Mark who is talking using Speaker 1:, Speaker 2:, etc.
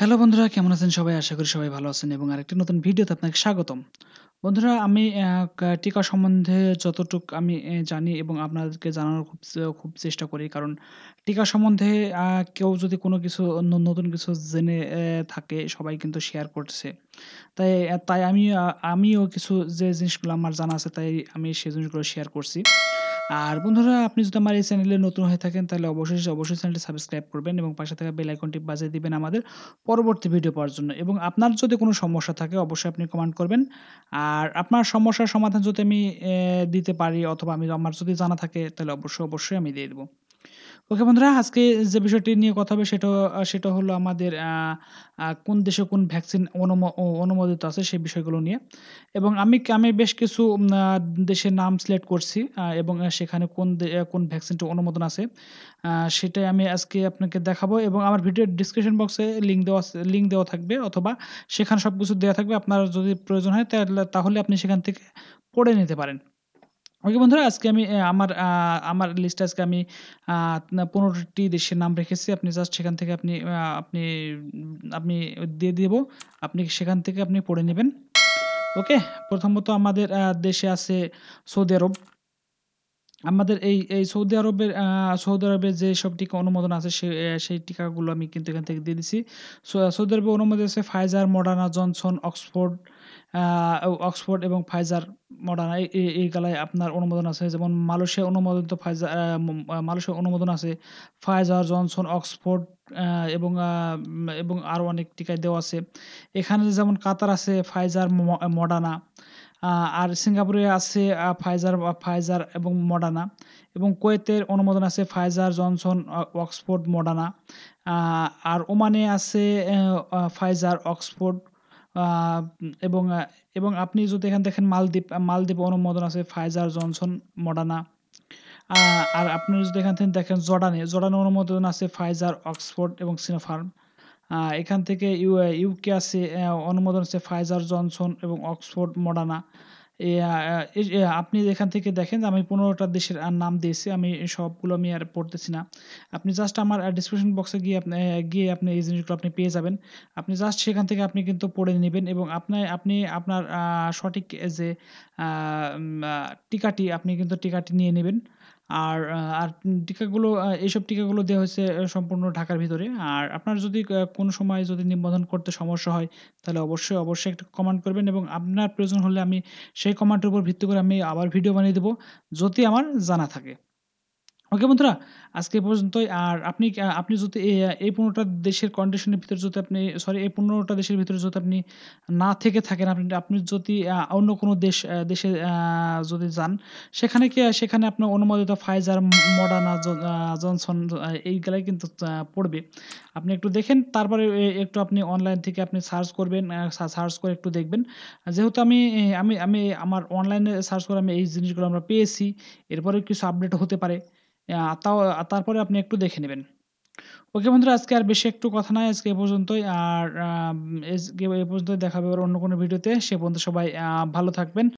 Speaker 1: Hello বন্ধুরা কেমন আছেন সবাই আশা করি সবাই ভালো আছেন এবং আরেকটি নতুন ভিডিওতে আপনাকে স্বাগতম বন্ধুরা আমি টিকা সম্বন্ধে যতটুকু আমি জানি এবং আপনাদেরকে জানানোর খুব খুব চেষ্টা করি কারণ টিকা সম্বন্ধে কেউ যদি কোনো কিছু নতুন কিছু জেনে থাকে সবাই কিন্তু শেয়ার করছে তাই তাই আমি আমিও কিছু যে জিনিসগুলো আমার জানা আছে তাই আমি সেই জিনিসগুলো শেয়ার করছি আর বন্ধুরা আপনি যদি আমার এই চ্যানেলে নতুন হয়ে থাকেন তাহলে অবশ্যই অবশ্যই চ্যানেলটি সাবস্ক্রাইব করবেন এবং পাশে থাকা বেল আইকনটি বাজিয়ে দিবেন আমাদের পরবর্তী ভিডিও পাওয়ার জন্য এবং আপনার যদি কোনো সমস্যা থাকে অবশ্যই আপনি কমেন্ট করবেন আর আপনার সমস্যার সমাধান যদি আমি দিতে পারি অথবা আমি আমার যদি জানা থাকে তাহলে অবশ্যই অবশ্যই আমি দিয়ে দেবো ওকে বন্ধুরা আজকে যে বিষয়টি নিয়ে কথা হবে সেটা সেটা হলো আমাদের কোন দেশে কোন ভ্যাকসিন অনুমোদিত আছে সেই বিষয়গুলো নিয়ে এবং আমি আমি বেশ কিছু দেশের নাম সিলেক্ট করছি এবং সেখানে কোন কোন ভ্যাকসিনটি অনুমোদন আছে সেটাই আমি আজকে আপনাকে দেখাবো এবং আমার ভিডিও ডিসক্রিপশন বক্সে লিঙ্ক দেওয়া লিঙ্ক দেওয়া থাকবে অথবা সেখানে সব কিছু দেওয়া থাকবে আপনার যদি প্রয়োজন হয় তাহলে আপনি সেখান থেকে পড়ে নিতে পারেন ওকে বন্ধুরা আজকে আমি আমার আমার লিস্টে আজকে আমি পনেরোটি দেশের নাম রেখেছি আপনি জাস্ট সেখান থেকে আপনি আপনি আপনি দিয়ে দেব আপনি সেখান থেকে আপনি পড়ে নেবেন ওকে প্রথমত আমাদের দেশে আছে সৌদি আরব আমাদের এই এই সৌদি আরবের সৌদি আরবের যে সব টিকা অনুমোদন আছে সে সেই টিকাগুলো আমি কিন্তু এখান থেকে দিয়ে দিছি সৌদি আরবে অনুমোদন আছে Pfizer Moderna Johnson Oxford Oxford এবং ফাইজার মডার্না এই গেলায় আপনার অনুমোদন আছে যেমন মালয়েশিয়া অনুমোদিত ফাইজার মালয়েশিয়া অনুমোদন আছে ফাইজার জনসন অক্সফোর্ড এবং এবং আরও অনেক টিকায় দেওয়া আছে এখানে যেমন কাতার আছে ফাইজার মডার্না আর সিঙ্গাপুরে আছে ফাইজার ফাইজার এবং মডার্না এবং কুয়েতের অনুমোদন আছে ফাইজার জনসন অক্সফোর্ড মডানা আর ওমানে আছে ফাইজার অক্সফোর্ড এবং এবং আপনি যদি এখানে দেখেন মালদ্বীপ মালদ্বীপ অনুমোদন আছে ফাইজার জনসন মডানা আর আপনি যদি এখান থেকে দেখেন জর্ডানে জর্ডানে অনুমোদন আছে ফাইজার অক্সফোর্ড এবং সিনোফার্ম এখান থেকে ইউ ইউকে আছে অনুমোদন আছে ফাইজার জনসন এবং অক্সফোর্ড মডানা আপনি এখান থেকে দেখেন আমি পনেরোটা দেশের নাম দিয়েছি আমি সবগুলো আমি আর পড়তেছি না আপনি জাস্ট আমার ডিসক্রিপশন বক্সে গিয়ে আপনি গিয়ে আপনি এই জিনিসগুলো আপনি পেয়ে যাবেন আপনি জাস্ট সেখান থেকে আপনি কিন্তু পড়ে নেবেন এবং আপনার আপনি আপনার সঠিক যে টিকাটি আপনি কিন্তু টিকাটি নিয়ে নেবেন আর আর টিকাগুলো এইসব টিকাগুলো দেওয়া হয়েছে সম্পূর্ণ ঢাকার ভিতরে। আর আপনার যদি কোনো সময় যদি নিবন্ধন করতে সমস্যা হয় তাহলে অবশ্যই অবশ্যই একটা কমান্ড করবেন এবং আপনার প্রয়োজন হলে আমি সেই কমান্ডের উপর ভিত্তি করে আমি আবার ভিডিও বানিয়ে দেবো যদি আমার জানা থাকে। ওকে বন্ধুরা আজকে পর্যন্তই আর আপনি আপনি যদি এই পনেরোটা দেশের কন্ডিশনের ভিতরে যদি আপনি সরি এই পনেরোটা দেশের ভিতরে যদি আপনি না থেকে থাকেন আপনি আপনি যদি অন্য কোনো দেশ দেশে যদি যান সেখানে কি সেখানে আপনার অনুমোদিত ফাইজার মডার্না জনসন এইগুলাই কিন্তু পড়বে আপনি একটু দেখেন তারপরে একটু আপনি অনলাইন থেকে আপনি সার্চ করবেন সার্চ করে একটু দেখবেন যেহেতু আমি আমি আমি আমার অনলাইনে সার্চ করে আমি এই জিনিসগুলো আমরা পেয়েছি এরপরে কিছু আপডেট হতে পারে তাও তারপরে আপনি একটু দেখে নেবেন ওকে বন্ধুরা আজকে আর বেশি একটু কথা নাই আজকে এ পর্যন্তই আর এ পর্যন্ত দেখা হবে আবার অন্য কোনো ভিডিওতে সে পর্যন্ত সবাই ভালো থাকবেন